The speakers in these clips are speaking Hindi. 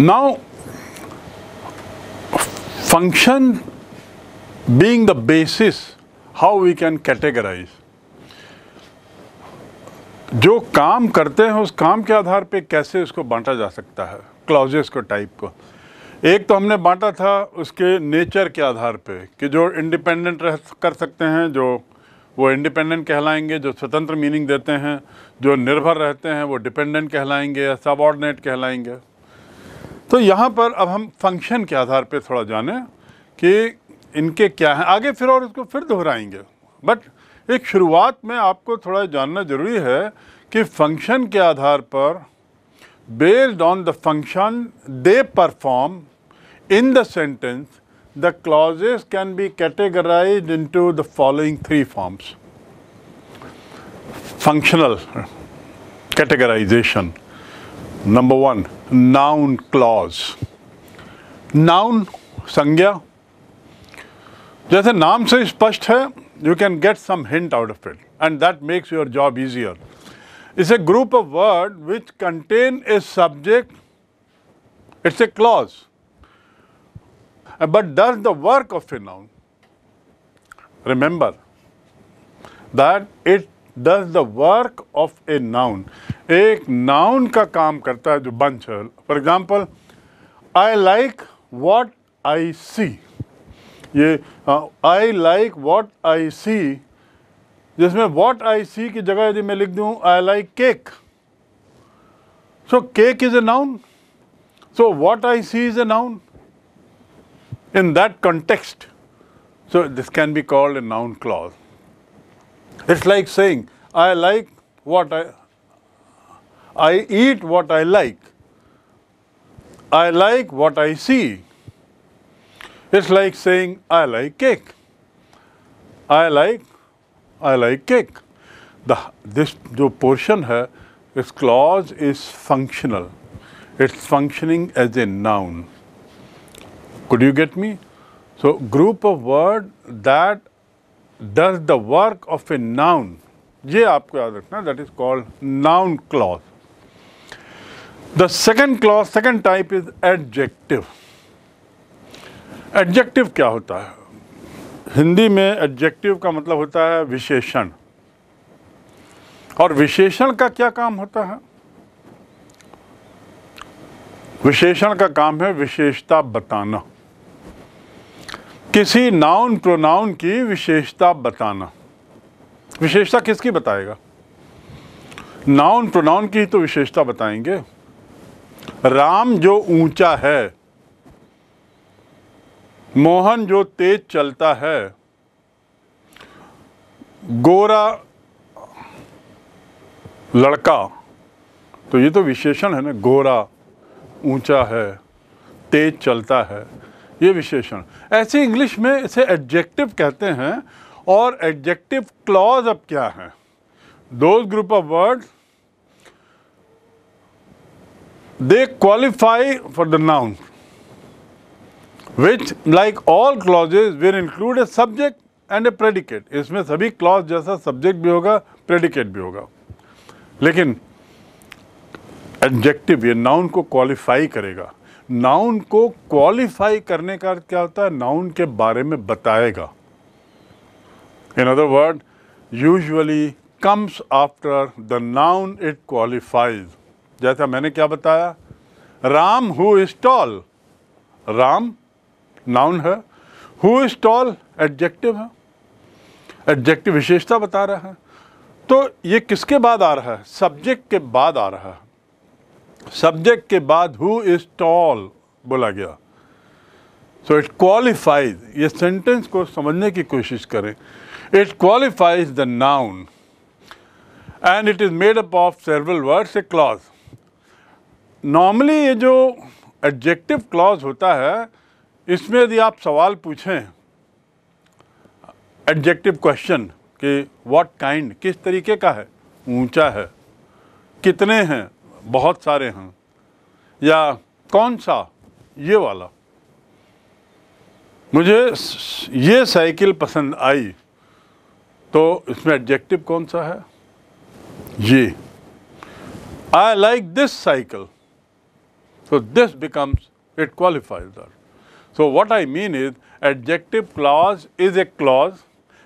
Now, function being the basis, how we can categorize. जो काम करते हैं उस काम के आधार पे कैसे उसको बांटा जा सकता है क्लॉजेस को टाइप को एक तो हमने बांटा था उसके नेचर के आधार पे कि जो इंडिपेंडेंट रह कर सकते हैं जो वो इंडिपेंडेंट कहलाएंगे जो स्वतंत्र मीनिंग देते हैं जो निर्भर रहते हैं वो डिपेंडेंट कहलाएंगे या सबऑर्डिनेट कहलाएंगे तो यहाँ पर अब हम फंक्शन के आधार पर थोड़ा जाने कि इनके क्या हैं आगे फिर और इसको फिर दोहराएंगे बट एक शुरुआत में आपको थोड़ा जानना ज़रूरी है कि फंक्शन के आधार पर based on the function they perform in the sentence the clauses can be categorised into the following three forms functional categorisation Number one, noun clause. Noun संज्ञा जैसे नाम से स्पष्ट है you can get some hint out of it and that makes your job easier it's a group of word which contain a subject it's a clause but does the work of a noun remember that it does the work of a noun. एक नाउन का काम करता है जो बंच है for example I like what I see ये आई लाइक वॉट आई सी जिसमें वॉट आई सी की जगह यदि मैं लिख दूँ I like cake so cake is a noun so what I see is a noun in that context so this can be called a noun clause it's like saying, I like what I I eat what I like. I like what I see. It's like saying, I like cake. I like, I like cake. The, this the portion here, this clause is functional. It's functioning as a noun. Could you get me? So group of word that does the work of a noun. that is called noun clause. The second class, second type is adjective. adjective क्या होता है हिंदी में एडजेक्टिव का मतलब होता है विशेषण और विशेषण का क्या काम होता है विशेषण का काम है विशेषता बताना किसी नाउन प्रोनाउन की विशेषता बताना विशेषता किसकी बताएगा नाउन प्रोनाउन की तो विशेषता बताएंगे राम जो ऊंचा है मोहन जो तेज चलता है गोरा लड़का तो ये तो विशेषण है ना गोरा ऊंचा है तेज चलता है ये विशेषण ऐसे इंग्लिश में इसे एडजेक्टिव कहते हैं और एडजेक्टिव क्लॉज अब क्या है those group of words they qualify for the noun which like all clauses will include a subject and a predicate इसमें सभी क्लॉज जैसा सब्जेक्ट भी होगा प्रेडिकेट भी होगा लेकिन एडजेक्टिव ये नाउन को क्वालिफाई करेगा नाउन को क्वालिफाई करने का क्या होता है नाउन के बारे में बताएगा in other word usually comes after the noun it qualifies जैसा मैंने क्या बताया Ram who is Ram noun है हु इज एडजेक्टिव है एडजेक्टिव विशेषता बता रहा है तो ये किसके बाद आ रहा है सब्जेक्ट के बाद आ रहा है सब्जेक्ट के बाद हु इज टॉल बोला गया सो इट क्वालिफाइज ये सेंटेंस को समझने की कोशिश करें it qualifies the noun and it is made up of several words a clause normally ये जो एडजेक्टिव क्लॉज होता है इसमें यदि आप सवाल पूछें एडजेक्टिव क्वेश्चन कि व्हाट काइंड किस तरीके का है ऊंचा है कितने हैं बहुत सारे हैं या कौन सा ये वाला मुझे ये साइकिल पसंद आई तो इसमें एडजेक्टिव कौन सा है ये I like this cycle So this becomes, it qualifies that. So what I mean is adjective clause is a clause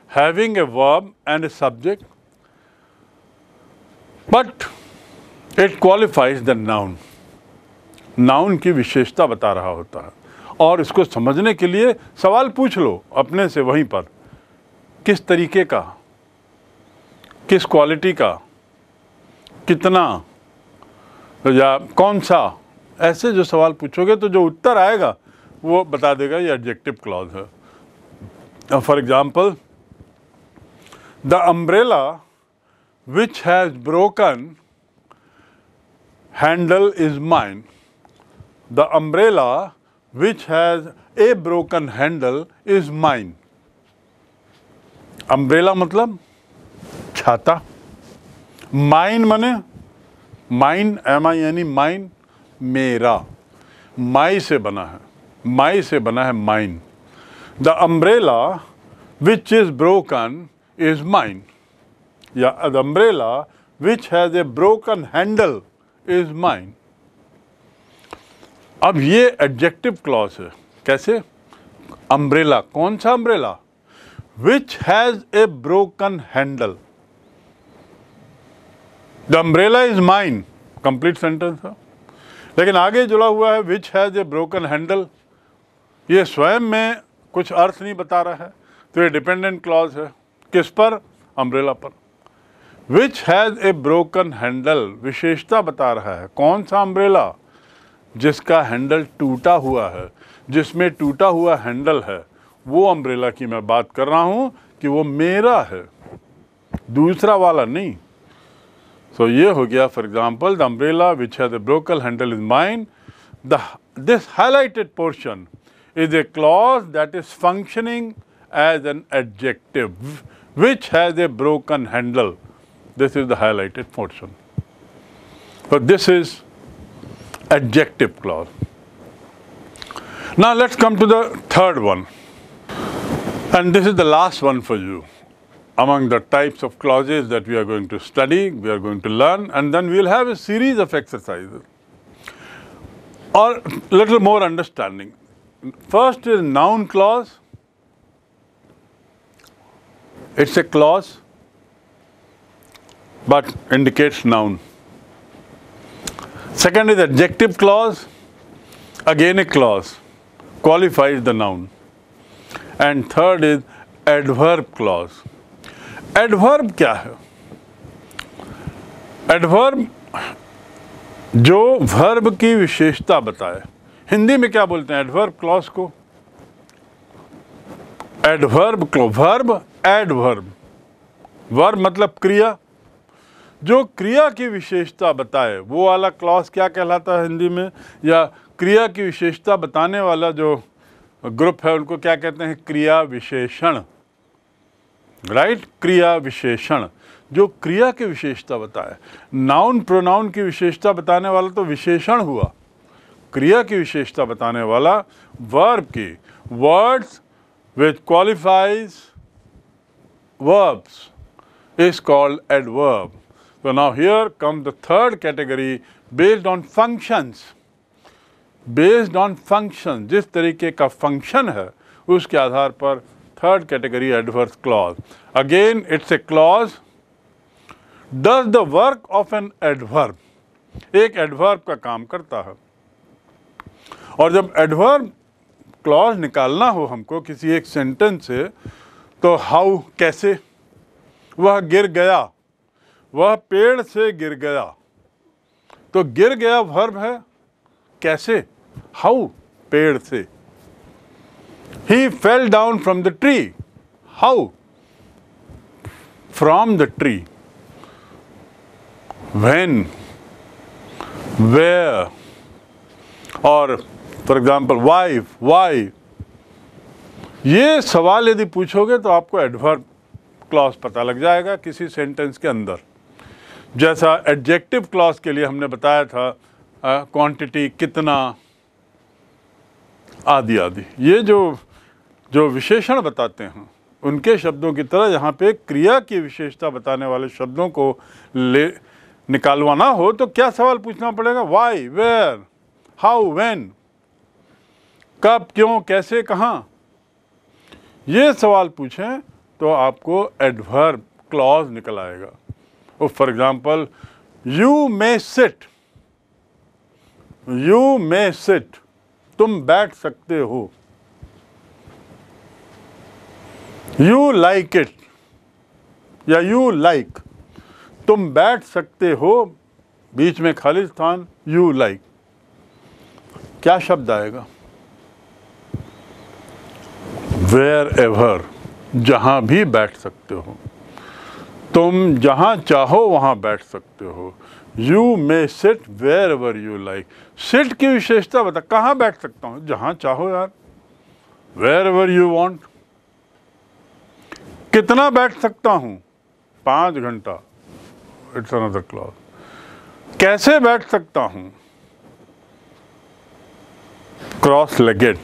having a verb and a subject, but it qualifies the noun. Noun ki visheshta bata raha hota hai. और इसको समझने के लिए सवाल पूछ लो अपने से वहीं पर किस तरीके का किस क्वालिटी का कितना या कौन सा ऐसे जो सवाल पूछोगे तो जो उत्तर आएगा वो बता देगा ये एडजेक्टिव क्लॉज है for example the umbrella which has broken handle is mine the umbrella which has a broken handle is mine umbrella मतलब छाता माइन मने माइन एम आई यानी माइन मेरा माई से बना है माई से बना है mine the umbrella which is broken is mine या the umbrella which has a broken handle is mine अब ये एडजेक्टिव क्लॉज है कैसे अम्ब्रेला कौन सा umbrella which has a broken handle the umbrella is mine complete sentence है लेकिन आगे जुड़ा हुआ है which has a broken handle ये स्वयं में कुछ अर्थ नहीं बता रहा है तो ये डिपेंडेंट क्लॉज है किस पर अम्ब्रेला पर which has a broken handle विशेषता बता रहा है कौन सा अम्ब्रेला जिसका हैंडल टूटा हुआ है जिसमें टूटा हुआ हैंडल है वो अम्ब्रेला की मैं बात कर रहा हूँ कि वो मेरा है दूसरा वाला नहीं So, here ho for example, the umbrella which has a brocal handle is mine. The, this highlighted portion is a clause that is functioning as an adjective which has a broken handle. This is the highlighted portion. So, this is adjective clause. Now, let us come to the third one and this is the last one for you among the types of clauses that we are going to study, we are going to learn and then we will have a series of exercises or little more understanding. First is noun clause. It's a clause but indicates noun. Second is adjective clause, again a clause, qualifies the noun. And third is adverb clause. Adverb क्या है एडवर्ब जो वर्ब की विशेषता बताए हिंदी में क्या बोलते हैं एडवर्ब क्लॉज को एडवर्ब वर्ब एडवर्ब वर्ब मतलब क्रिया जो क्रिया की विशेषता बताए वो वाला क्लॉज क्या कहलाता है हिंदी में या क्रिया की विशेषता बताने वाला जो ग्रुप है उनको क्या कहते हैं क्रिया विशेषण राइट क्रिया विशेषण जो क्रिया की विशेषता बताए नाउन प्रोनाउन की विशेषता बताने वाला तो विशेषण हुआ क्रिया की विशेषता बताने वाला वर्ब की words which qualifies verbs is called adverb. तो now here come the third category based on functions based on function जिस तरीके का फंक्शन है उसके आधार पर third category adverse clause. Again, it is a clause. Does the work of an adverb. एक adverb का काम करता है और जब adverb clause निकालना हो हमको किसी एक sentence से तो how कैसे वह गिर गया वह पेड़ से गिर गया तो गिर गया verb है कैसे हाउ पेड़ से He fell down from the tree. How? From the tree. When? Where? और फॉर एग्जाम्पल वाई वाई ये सवाल यदि पूछोगे तो आपको एडवर्ब क्लॉज पता लग जाएगा किसी सेंटेंस के अंदर जैसा एडजेक्टिव क्लॉज के लिए हमने बताया था क्वांटिटी कितना आदि आदि ये जो जो विशेषण बताते हैं उनके शब्दों की तरह यहाँ पे क्रिया की विशेषता बताने वाले शब्दों को ले निकालवाना हो तो क्या सवाल पूछना पड़ेगा वाई वेयर हाउ वेन कब क्यों कैसे कहाँ ये सवाल पूछें तो आपको एडवर्ब क्लॉज निकल आएगा और for example you may sit you may sit तुम बैठ सकते हो यू लाइक इट या यू लाइक like. तुम बैठ सकते हो बीच में स्थान यू लाइक क्या शब्द आएगा वेयर एवर जहां भी बैठ सकते हो तुम जहां चाहो वहां बैठ सकते हो you may sit wherever you like sit की विशेषता बता कहां बैठ सकता हूं जहां चाहो यार वेयर एवर यू वॉन्ट कितना बैठ सकता हूँ पाँच घंटा इट्स अनदर क्लॉज कैसे बैठ सकता हूँ क्रॉस लेगेड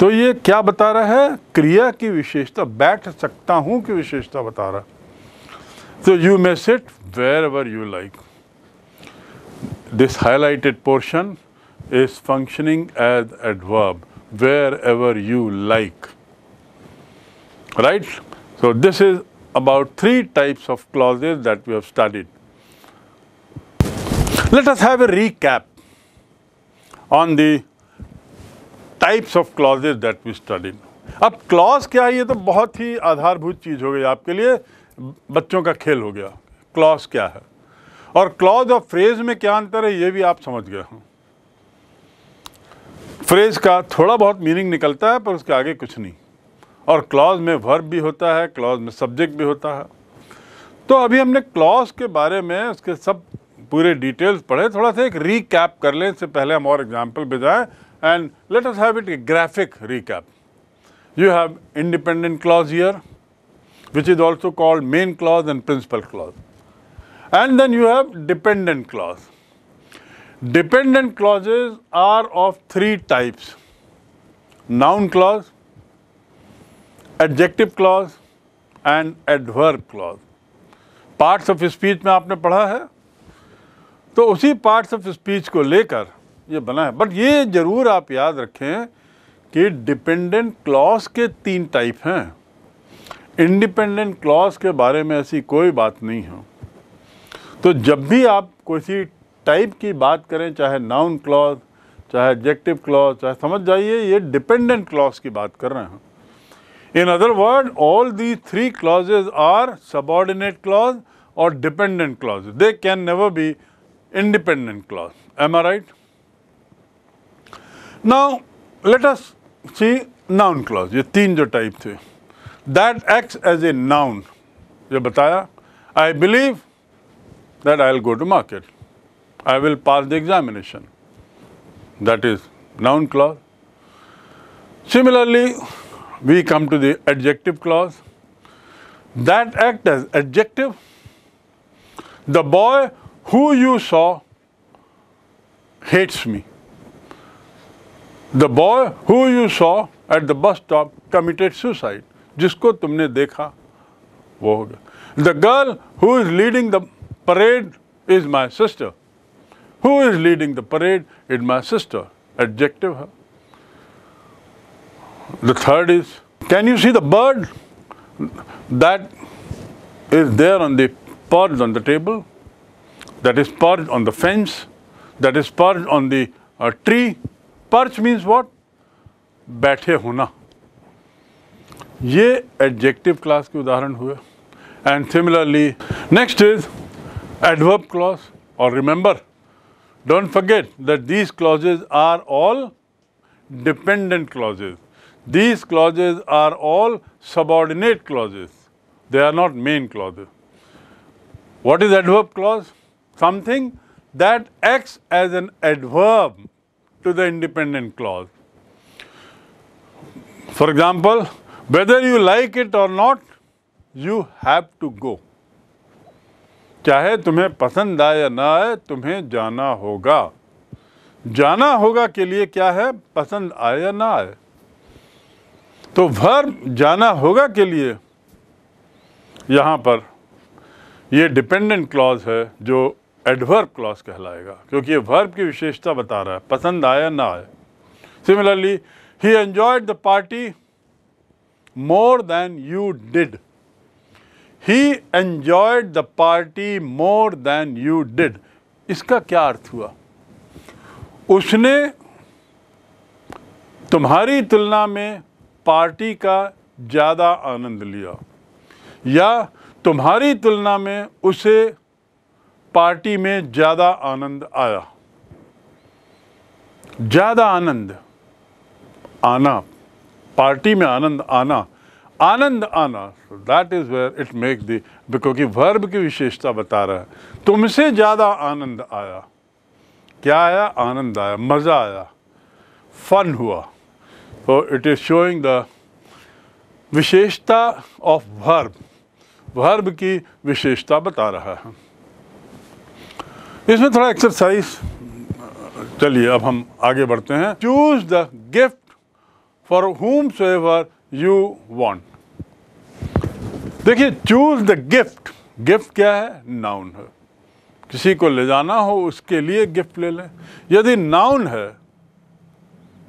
तो ये क्या बता रहा है क्रिया की विशेषता बैठ सकता हूँ की विशेषता बता रहा है तो you may sit wherever you like this portion is functioning as functioning as wherever you like right. So, this is about three types of clauses that we have studied. Let us have a recap on the types of clauses that we studied अब क्लॉज क्या है ये तो बहुत ही आधारभूत चीज़ हो गई आपके लिए बच्चों का खेल हो गया क्लॉज क्या है और क्लॉज और फ्रेज में क्या अंतर है ये भी आप समझ गए हो फ्रेज का थोड़ा बहुत मीनिंग निकलता है पर उसके आगे कुछ नहीं और क्लॉज में वर्ब भी होता है क्लॉज में सब्जेक्ट भी होता है तो अभी हमने क्लॉज के बारे में उसके सब पूरे डिटेल्स पढ़े थोड़ा सा एक रीकैप कर लें इससे पहले हम और एग्जांपल बजाएं and let us have it a graphic recap you have independent clause here which is also called main clause and principal clause and then you have dependent clause dependent clauses are of three types noun clause adjective clause and adverb clause parts of speech में आपने पढ़ा है तो उसी पार्ट्स ऑफ स्पीच को लेकर ये बना है बट ये ज़रूर आप याद रखें कि डिपेंडेंट क्लॉज के तीन टाइप हैं इंडिपेंडेंट क्लॉज के बारे में ऐसी कोई बात नहीं है तो जब भी आप किसी टाइप की बात करें चाहे नाउन क्लॉज चाहे एडजेक्टिव क्लॉज चाहे समझ जाइए ये डिपेंडेंट क्लॉज की बात कर रहे हैं In other words, all these three clauses are subordinate clause or dependent clause. They can never be independent clause. Am I right? Now, let us see noun clause. ये three जो type थे. That acts as a noun. ये बताया. I believe that I will go to market. I will pass the examination. That is noun clause. Similarly, we come to the adjective clause. That act as adjective. The boy who you saw hates me. The boy who you saw at the bus stop committed suicide. Jisko tumne dekha, wo The girl who is leading the parade is my sister. Who is leading the parade is my sister. Adjective. Her the third is can you see the bird that is there on the perch on the table that is perched on the fence that is perched on the uh, tree perch means what Bathe huna. ye adjective class ke udaharan hue and similarly next is adverb clause or remember don't forget that these clauses are all dependent clauses these clauses are all subordinate clauses. They are not main clauses. What is adverb clause? Something that acts as an adverb to the independent clause. For example, whether you like it or not, you have to go. चाहे तुम्हें पसंद आए या ना आए तुम्हें जाना होगा जाना होगा के लिए क्या है पसंद आए या ना आए तो वर्ब जाना होगा के लिए यहाँ पर ये डिपेंडेंट क्लॉज है जो एडवर्ब क्लॉज कहलाएगा क्योंकि ये वर्ब की विशेषता बता रहा है पसंद आया ना आया similarly he enjoyed the party more than you did he enjoyed the party more than you did इसका क्या अर्थ हुआ उसने तुम्हारी तुलना में पार्टी का ज़्यादा आनंद लिया या तुम्हारी तुलना में उसे पार्टी में ज़्यादा आनंद आया ज़्यादा आनंद आना पार्टी में आनंद आना आनंद आना that is where it make the क्योंकि वर्ब की विशेषता बता रहा है तुमसे ज़्यादा आनंद आया क्या आया आनंद आया मज़ा आया फन हुआ So it is showing the विशेषता of वर्ब verb की विशेषता बता रहा है इसमें थोड़ा एक्सरसाइज चलिए अब हम आगे बढ़ते हैं choose the gift for whomsoever you want देखिए चूज द गिफ्ट गिफ्ट क्या है नाउन है किसी को ले जाना हो उसके लिए गिफ्ट ले लें यदि नाउन है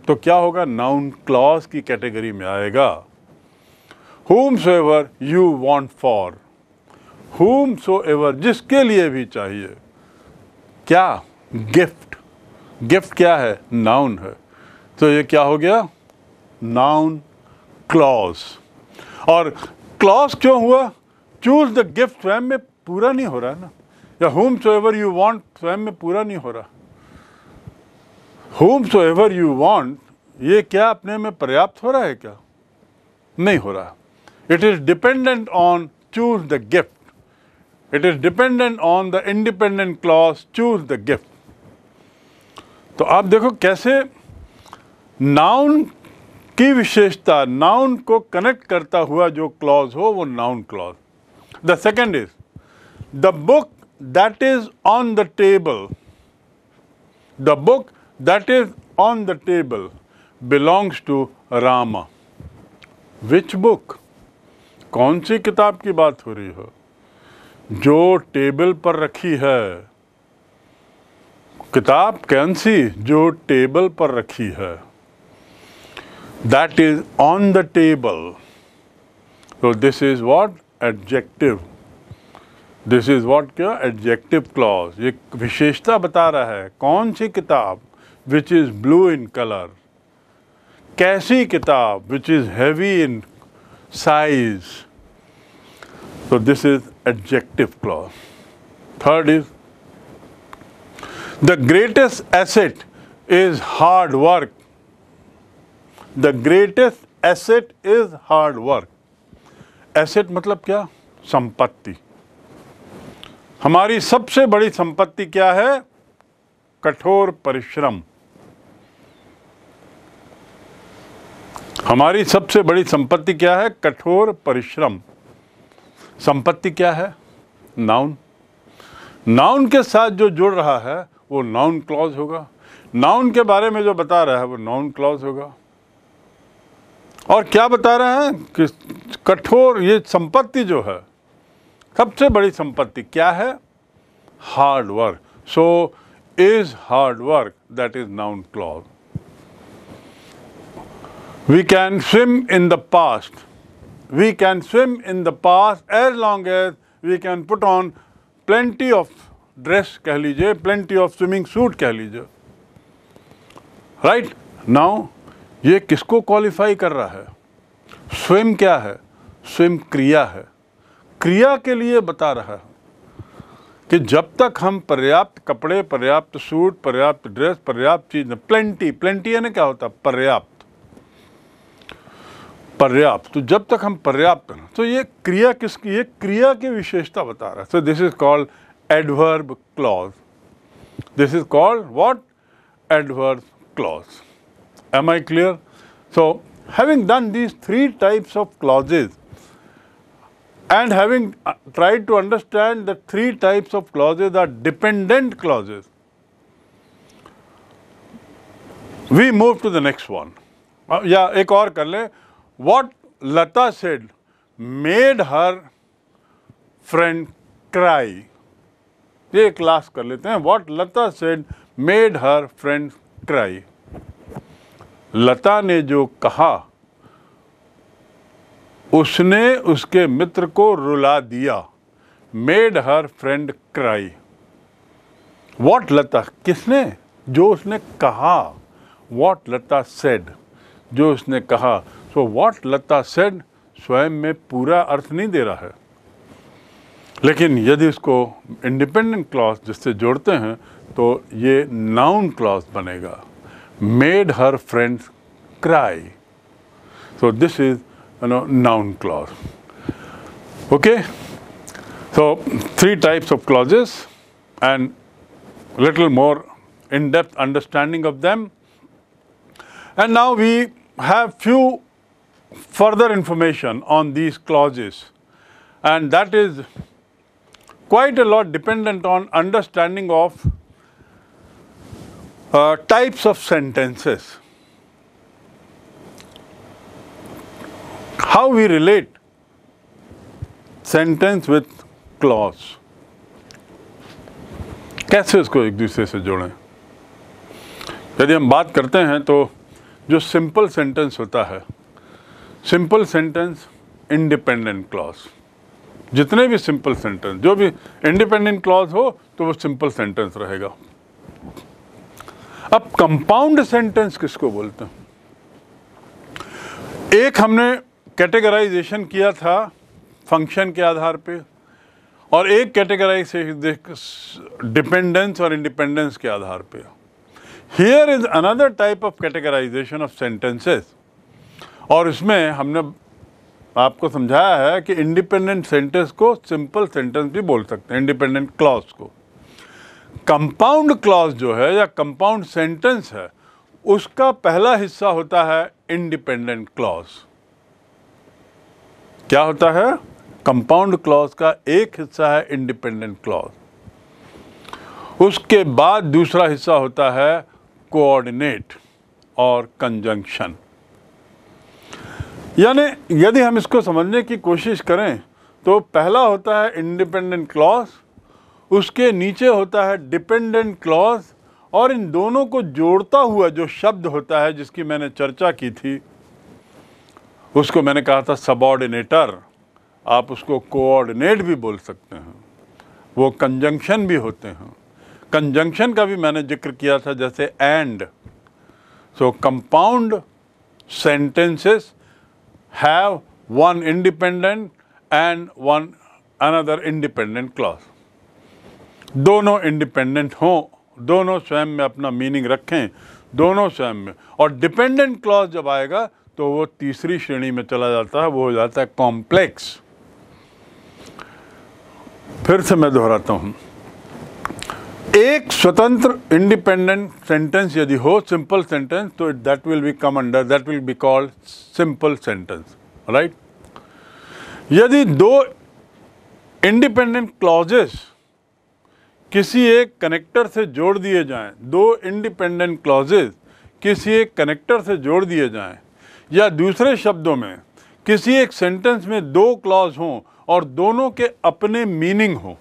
तो क्या होगा नाउन क्लॉज की कैटेगरी में आएगा whomsoever you want for whomsoever जिसके लिए भी चाहिए क्या गिफ्ट गिफ्ट क्या है नाउन है तो ये क्या हो गया नाउन क्लॉज और क्लॉज क्यों हुआ चूज द गिफ्ट स्वयं में पूरा नहीं हो रहा है ना या whomsoever you want स्वयं में पूरा नहीं हो रहा whomsoever you want ये क्या अपने में पर्याप्त हो रहा है क्या नहीं हो रहा it is dependent on choose the gift it is dependent on the independent clause choose the gift तो आप देखो कैसे नाउन की विशेषता नाउन को कनेक्ट करता हुआ जो क्लॉज हो वो noun clause the second is the book that is on the table the book that is on the table belongs to Rama. Which book? कौन सी किताब की बात हो रही हो जो टेबल पर रखी है किताब कौन सी जो टेबल पर रखी है that is on the table तो this is what adjective this is what क्या एडजेक्टिव क्लॉज ये विशेषता बता रहा है कौन सी किताब which is blue in colour कैसी किताब which is heavy in size तो this is adjective clause third is the greatest asset is hard work the greatest asset is hard work asset मतलब क्या संपत्ति हमारी सबसे बड़ी संपत्ति क्या है कठोर परिश्रम हमारी सबसे बड़ी संपत्ति क्या है कठोर परिश्रम संपत्ति क्या है नाउन नाउन के साथ जो जुड़ रहा है वो नाउन क्लॉज होगा नाउन के बारे में जो बता रहा है वो नाउन क्लॉज होगा और क्या बता रहे हैं कि कठोर ये संपत्ति जो है सबसे बड़ी संपत्ति क्या है hard work so is hard work that is noun clause We can swim in the past. We can swim in the past as long as we can put on plenty of dress keh lijiye plenty of swimming suit keh lijiye right now ye kisko qualify kar raha hai swim kya hai swim kriya hai kriya ke liye bata raha hai कि जब तक हम पर्याप्त कपड़े पर्याप्त सूट पर्याप्त ड्रेस पर्याप्त चीज़ प्लेंटी प्लेंटी यानी क्या होता पर्याप्त पर्याप्त तो जब तक हम पर्याप्त ना तो ये क्रिया किसकी ये क्रिया की विशेषता बता रहा है so this is called adverb clause this is called what adverb clause am I clear so having done this three types of clauses and having tried to understand the three types of clauses are dependent clauses we move to the next one या एक और कर लें what Lata said made her friend cry. ये क्लास कर लेते हैं what Lata said made her friend cry Lata ने जो कहा उसने उसके मित्र को रुला दिया made her friend cry what Lata किसने जो उसने कहा वॉट लता सेड जो उसने कहा सो व्हाट लता सेड स्वयं में पूरा अर्थ नहीं दे रहा है लेकिन यदि इसको इंडिपेंडेंट क्लॉज जिससे जोड़ते हैं तो ये नाउन क्लॉज बनेगा made her friends cry so this is no noun clause okay so three types of clauses and little more in depth understanding of them and now we have few further information on these clauses and that is quite a lot dependent on understanding of uh, types of sentences. How we relate sentence with clause. कैसे उसको एक दूसरे से जोड़ें यदि हम बात करते हैं तो जो सिंपल सेंटेंस होता है सिंपल सेंटेंस इंडिपेंडेंट क्लॉज जितने भी सिंपल सेंटेंस जो भी इंडिपेंडेंट क्लॉज हो तो वो सिंपल सेंटेंस रहेगा अब कंपाउंड सेंटेंस किसको बोलते हैं एक हमने कैटेगराइजेशन किया था फंक्शन के आधार पे और एक कैटेगराइजेशन डिपेंडेंस और इंडिपेंडेंस के आधार पे here is another type of categorisation of sentences और इसमें हमने आपको समझाया है कि इंडिपेंडेंट सेंटेंस को सिंपल सेंटेंस भी बोल सकते हैं इंडिपेंडेंट क्लॉज को कंपाउंड क्लॉज जो है या कंपाउंड सेंटेंस है उसका पहला हिस्सा होता है इंडिपेंडेंट क्लॉज क्या होता है कंपाउंड क्लॉज का एक हिस्सा है इंडिपेंडेंट क्लॉज उसके बाद दूसरा हिस्सा होता है कोऑर्डिनेट और कंजंक्शन यानी यदि हम इसको समझने की कोशिश करें तो पहला होता है इंडिपेंडेंट क्लॉज उसके नीचे होता है डिपेंडेंट क्लॉज और इन दोनों को जोड़ता हुआ जो शब्द होता है जिसकी मैंने चर्चा की थी उसको मैंने कहा था सबॉर्डिनेटर आप उसको कोऑर्डिनेट भी बोल सकते हैं वो कंजंक्शन भी होते हैं कंजंक्शन का भी मैंने जिक्र किया था जैसे and so compound sentences have one independent and one another independent clause. दोनों independent हों दोनों स्वयं में अपना मीनिंग रखें दोनों स्वयं में और डिपेंडेंट क्लॉज जब आएगा तो वो तीसरी श्रेणी में चला जाता है वो हो जाता है कॉम्प्लेक्स फिर से मैं दोहराता हूँ एक स्वतंत्र इंडिपेंडेंट सेंटेंस यदि हो सिंपल सेंटेंस तो that will be come under that will be called simple sentence right यदि दो इंडिपेंडेंट क्लॉजेस किसी एक कनेक्टर से जोड़ दिए जाएं दो इंडिपेंडेंट क्लॉजेज किसी एक कनेक्टर से जोड़ दिए जाएं या दूसरे शब्दों में किसी एक सेंटेंस में दो क्लॉज हों और दोनों के अपने मीनिंग हों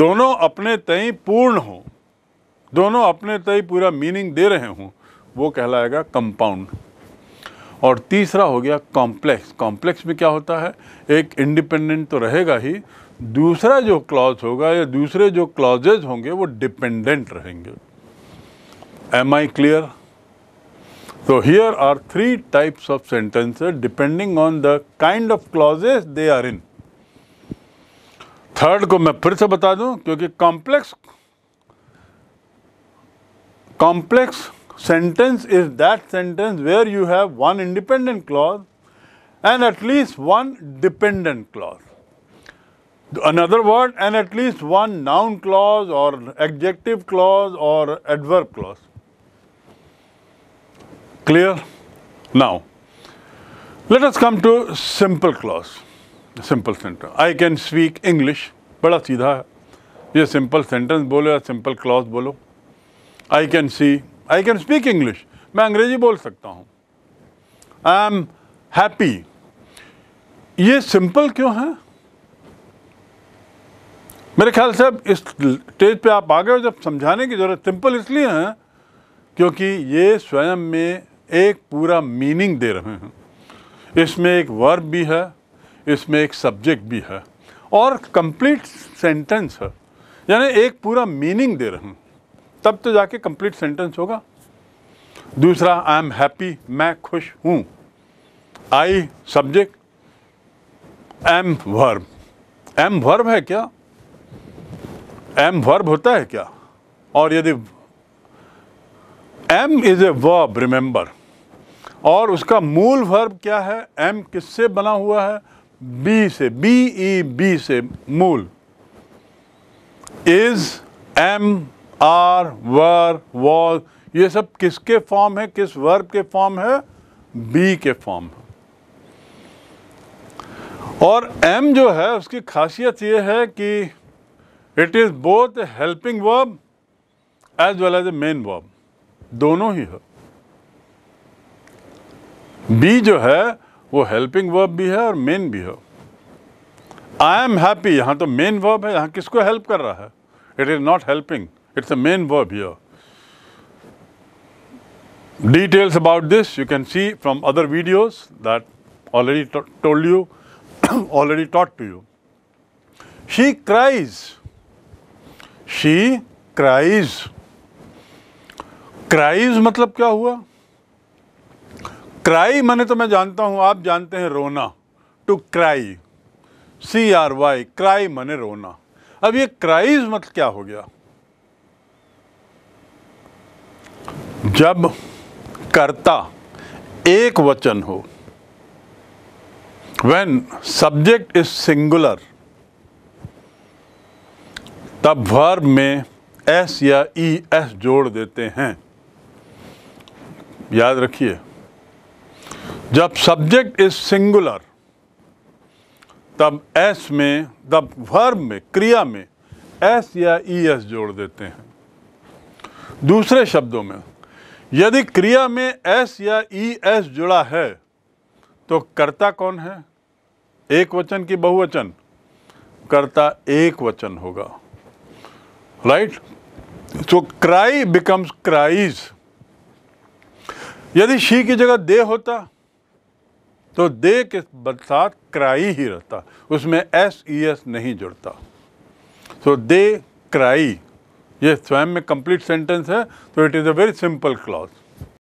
दोनों अपने तय पूर्ण हो दोनों अपने तय पूरा मीनिंग दे रहे हों वो कहलाएगा कंपाउंड और तीसरा हो गया कॉम्प्लेक्स कॉम्प्लेक्स में क्या होता है एक इंडिपेंडेंट तो रहेगा ही दूसरा जो क्लॉज होगा या दूसरे जो क्लॉजेज होंगे वो डिपेंडेंट रहेंगे एम आई क्लियर तो here are three types of sentences depending on the kind of clauses they are in third को मैं फिर से बता दूं क्योंकि complex complex sentence is that sentence where you have one independent clause and at least one dependent clause another word and at least one noun clause और एग्जेक्टिव क्लॉज और adverb clause clear now let us come to simple clause simple sentence I can speak English बड़ा सीधा है ये सिंपल सेंटेंस बोलो या सिंपल क्लॉज बोलो I can see I can speak English मैं अंग्रेजी बोल सकता हूँ आई एम हैप्पी ये सिंपल क्यों है मेरे ख्याल से अब इस स्टेज पे आप आ गए हो जब समझाने की ज़रूरत सिंपल इसलिए है क्योंकि ये स्वयं में एक पूरा मीनिंग दे रहे हैं इसमें एक वर्ब भी है इसमें एक सब्जेक्ट भी है और कंप्लीट सेंटेंस है यानी एक पूरा मीनिंग दे रहे हूँ तब तो जाके कंप्लीट सेंटेंस होगा दूसरा आई एम हैप्पी मैं खुश हूँ I subject am verb am verb है क्या एम वर्ब होता है क्या और यदि am is a verb remember और उसका मूल वर्ब क्या है एम किससे बना हुआ है बी से बी ई बी से मूल is am are were was ये सब किसके फॉर्म है किस वर्ब के फॉर्म है बी के फॉर्म है और एम जो है उसकी खासियत ये है कि it is both helping verb as well as a main verb दोनों ही है बी जो है वो हेल्पिंग वर्ब भी है और मेन भी हो आई एम हैप्पी यहाँ तो मेन वर्ब है यहाँ किसको हेल्प कर रहा है it is not helping it's a main verb here details about this you can see from other videos that already told you already taught to you she cries she cries cries मतलब क्या हुआ क्राई मैंने तो मैं जानता हूँ आप जानते हैं रोना to cry C R Y cry मैंने रोना अब ये क्राइज मत क्या हो गया जब कर्ता एक वचन हो वेन सब्जेक्ट इज सिंगुलर तब वर्ब में एस या ई e, एस जोड़ देते हैं याद रखिए जब सब्जेक्ट इज सिंगुलर तब एस में तब वर्ब में क्रिया में एस या ई एस जोड़ देते हैं दूसरे शब्दों में यदि क्रिया में एस या ई एस जुड़ा है तो कर्ता कौन है एक वचन की बहुवचन कर्ता एक वचन होगा राइट तो क्राई बिकम्स क्राइज यदि शी की जगह दे होता तो दे के साथ क्राई ही रहता उसमें एस ई एस नहीं जुड़ता तो दे क्राई ये स्वयं में कंप्लीट सेंटेंस है तो it is a very simple clause